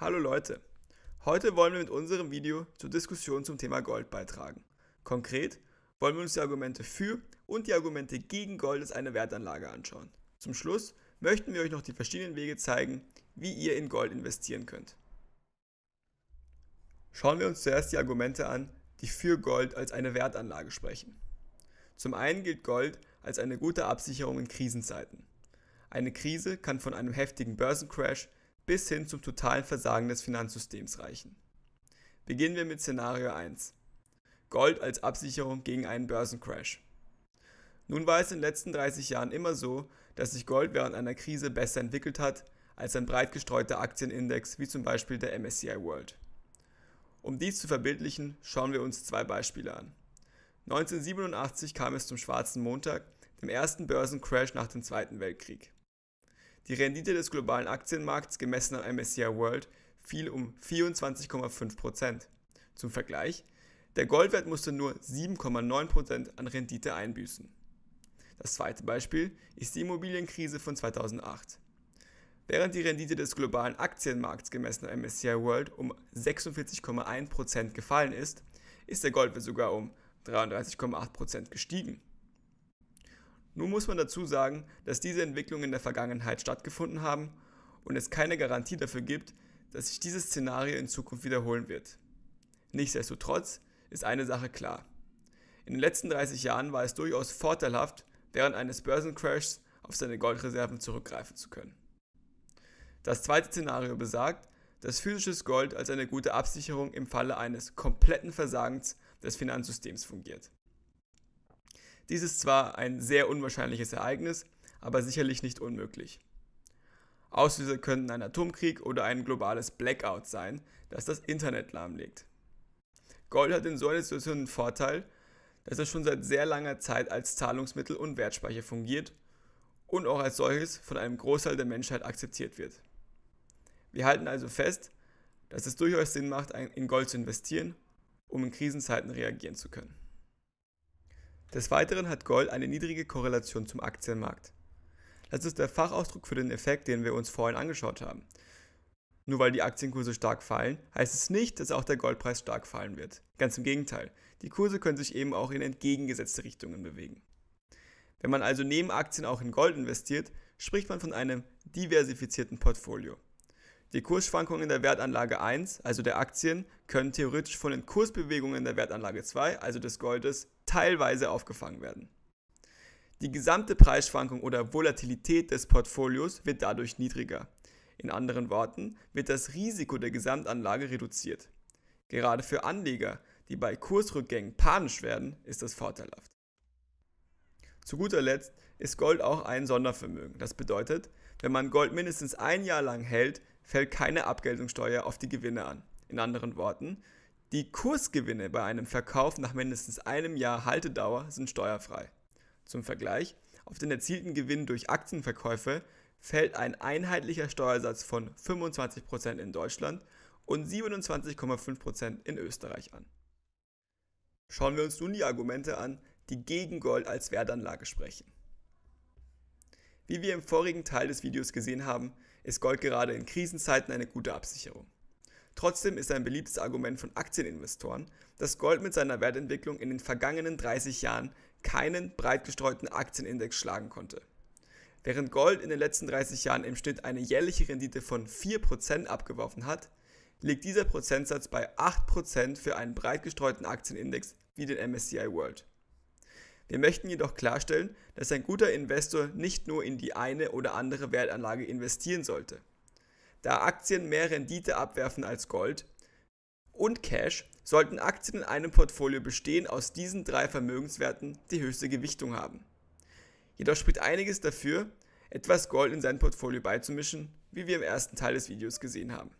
Hallo Leute, heute wollen wir mit unserem Video zur Diskussion zum Thema Gold beitragen. Konkret wollen wir uns die Argumente für und die Argumente gegen Gold als eine Wertanlage anschauen. Zum Schluss möchten wir euch noch die verschiedenen Wege zeigen, wie ihr in Gold investieren könnt. Schauen wir uns zuerst die Argumente an, die für Gold als eine Wertanlage sprechen. Zum einen gilt Gold als eine gute Absicherung in Krisenzeiten. Eine Krise kann von einem heftigen Börsencrash bis hin zum totalen Versagen des Finanzsystems reichen. Beginnen wir mit Szenario 1. Gold als Absicherung gegen einen Börsencrash. Nun war es in den letzten 30 Jahren immer so, dass sich Gold während einer Krise besser entwickelt hat als ein breit gestreuter Aktienindex wie zum Beispiel der MSCI World. Um dies zu verbildlichen, schauen wir uns zwei Beispiele an. 1987 kam es zum Schwarzen Montag, dem ersten Börsencrash nach dem Zweiten Weltkrieg. Die Rendite des globalen Aktienmarkts gemessen am MSCI World fiel um 24,5%. Zum Vergleich, der Goldwert musste nur 7,9% an Rendite einbüßen. Das zweite Beispiel ist die Immobilienkrise von 2008. Während die Rendite des globalen Aktienmarkts gemessen am MSCI World um 46,1% gefallen ist, ist der Goldwert sogar um 33,8% gestiegen. Nun muss man dazu sagen, dass diese Entwicklungen in der Vergangenheit stattgefunden haben und es keine Garantie dafür gibt, dass sich dieses Szenario in Zukunft wiederholen wird. Nichtsdestotrotz ist eine Sache klar. In den letzten 30 Jahren war es durchaus vorteilhaft, während eines Börsencrashs auf seine Goldreserven zurückgreifen zu können. Das zweite Szenario besagt, dass physisches Gold als eine gute Absicherung im Falle eines kompletten Versagens des Finanzsystems fungiert. Dies ist zwar ein sehr unwahrscheinliches Ereignis, aber sicherlich nicht unmöglich. Auslöser könnten ein Atomkrieg oder ein globales Blackout sein, das das Internet lahmlegt. Gold hat in so einer Situation den Vorteil, dass es schon seit sehr langer Zeit als Zahlungsmittel und Wertspeicher fungiert und auch als solches von einem Großteil der Menschheit akzeptiert wird. Wir halten also fest, dass es durchaus Sinn macht, in Gold zu investieren, um in Krisenzeiten reagieren zu können. Des Weiteren hat Gold eine niedrige Korrelation zum Aktienmarkt. Das ist der Fachausdruck für den Effekt, den wir uns vorhin angeschaut haben. Nur weil die Aktienkurse stark fallen, heißt es nicht, dass auch der Goldpreis stark fallen wird. Ganz im Gegenteil, die Kurse können sich eben auch in entgegengesetzte Richtungen bewegen. Wenn man also neben Aktien auch in Gold investiert, spricht man von einem diversifizierten Portfolio. Die Kursschwankungen der Wertanlage 1, also der Aktien, können theoretisch von den Kursbewegungen der Wertanlage 2, also des Goldes, teilweise aufgefangen werden. Die gesamte Preisschwankung oder Volatilität des Portfolios wird dadurch niedriger. In anderen Worten, wird das Risiko der Gesamtanlage reduziert. Gerade für Anleger, die bei Kursrückgängen panisch werden, ist das vorteilhaft. Zu guter Letzt ist Gold auch ein Sondervermögen. Das bedeutet, wenn man Gold mindestens ein Jahr lang hält, fällt keine Abgeltungssteuer auf die Gewinne an. In anderen Worten, die Kursgewinne bei einem Verkauf nach mindestens einem Jahr Haltedauer sind steuerfrei. Zum Vergleich, auf den erzielten Gewinn durch Aktienverkäufe fällt ein einheitlicher Steuersatz von 25% in Deutschland und 27,5% in Österreich an. Schauen wir uns nun die Argumente an, die gegen Gold als Wertanlage sprechen. Wie wir im vorigen Teil des Videos gesehen haben, ist Gold gerade in Krisenzeiten eine gute Absicherung. Trotzdem ist ein beliebtes Argument von Aktieninvestoren, dass Gold mit seiner Wertentwicklung in den vergangenen 30 Jahren keinen breit gestreuten Aktienindex schlagen konnte. Während Gold in den letzten 30 Jahren im Schnitt eine jährliche Rendite von 4% abgeworfen hat, liegt dieser Prozentsatz bei 8% für einen breit gestreuten Aktienindex wie den MSCI World. Wir möchten jedoch klarstellen, dass ein guter Investor nicht nur in die eine oder andere Wertanlage investieren sollte da Aktien mehr Rendite abwerfen als Gold. Und Cash sollten Aktien in einem Portfolio bestehen, aus diesen drei Vermögenswerten die höchste Gewichtung haben. Jedoch spricht einiges dafür, etwas Gold in sein Portfolio beizumischen, wie wir im ersten Teil des Videos gesehen haben.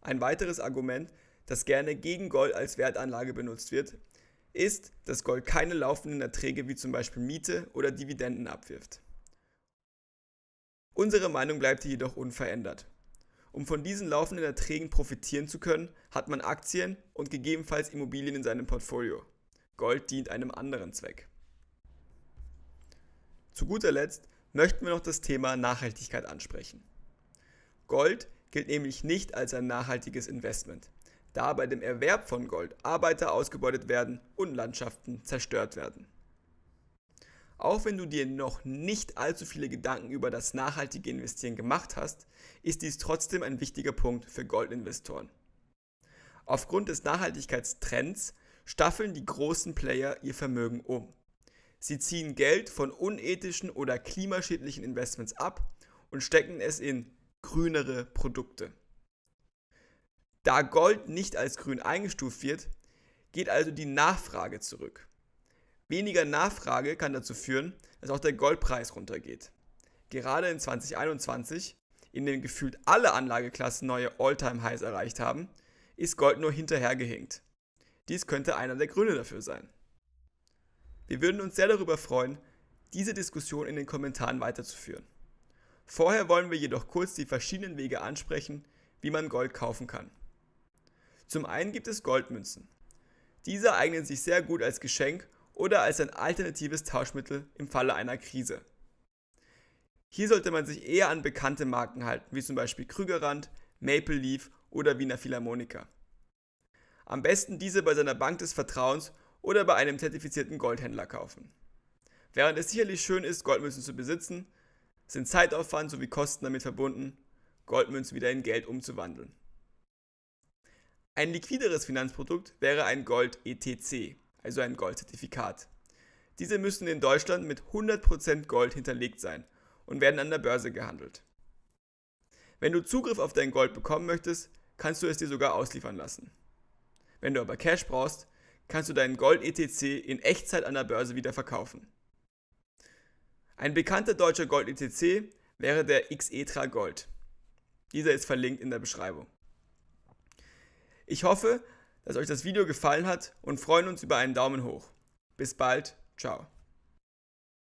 Ein weiteres Argument, das gerne gegen Gold als Wertanlage benutzt wird, ist, dass Gold keine laufenden Erträge wie zum Beispiel Miete oder Dividenden abwirft. Unsere Meinung bleibt jedoch unverändert. Um von diesen laufenden Erträgen profitieren zu können, hat man Aktien und gegebenenfalls Immobilien in seinem Portfolio. Gold dient einem anderen Zweck. Zu guter Letzt möchten wir noch das Thema Nachhaltigkeit ansprechen. Gold gilt nämlich nicht als ein nachhaltiges Investment, da bei dem Erwerb von Gold Arbeiter ausgebeutet werden und Landschaften zerstört werden. Auch wenn du dir noch nicht allzu viele Gedanken über das nachhaltige Investieren gemacht hast, ist dies trotzdem ein wichtiger Punkt für Goldinvestoren. Aufgrund des Nachhaltigkeitstrends staffeln die großen Player ihr Vermögen um. Sie ziehen Geld von unethischen oder klimaschädlichen Investments ab und stecken es in grünere Produkte. Da Gold nicht als grün eingestuft wird, geht also die Nachfrage zurück. Weniger Nachfrage kann dazu führen, dass auch der Goldpreis runtergeht. Gerade in 2021, in dem gefühlt alle Anlageklassen neue All-Time-Highs erreicht haben, ist Gold nur hinterhergehinkt. Dies könnte einer der Gründe dafür sein. Wir würden uns sehr darüber freuen, diese Diskussion in den Kommentaren weiterzuführen. Vorher wollen wir jedoch kurz die verschiedenen Wege ansprechen, wie man Gold kaufen kann. Zum einen gibt es Goldmünzen. Diese eignen sich sehr gut als Geschenk oder als ein alternatives Tauschmittel im Falle einer Krise. Hier sollte man sich eher an bekannte Marken halten, wie zum Beispiel Krügerrand, Maple Leaf oder Wiener Philharmoniker. Am besten diese bei seiner Bank des Vertrauens oder bei einem zertifizierten Goldhändler kaufen. Während es sicherlich schön ist, Goldmünzen zu besitzen, sind Zeitaufwand sowie Kosten damit verbunden, Goldmünzen wieder in Geld umzuwandeln. Ein liquideres Finanzprodukt wäre ein Gold-ETC, also ein Goldzertifikat. Diese müssen in Deutschland mit 100% Gold hinterlegt sein und werden an der Börse gehandelt. Wenn du Zugriff auf dein Gold bekommen möchtest, kannst du es dir sogar ausliefern lassen. Wenn du aber Cash brauchst, kannst du deinen Gold-ETC in Echtzeit an der Börse wieder verkaufen. Ein bekannter deutscher Gold-ETC wäre der Xetra Gold. Dieser ist verlinkt in der Beschreibung. Ich hoffe, dass euch das Video gefallen hat und freuen uns über einen Daumen hoch. Bis bald, ciao.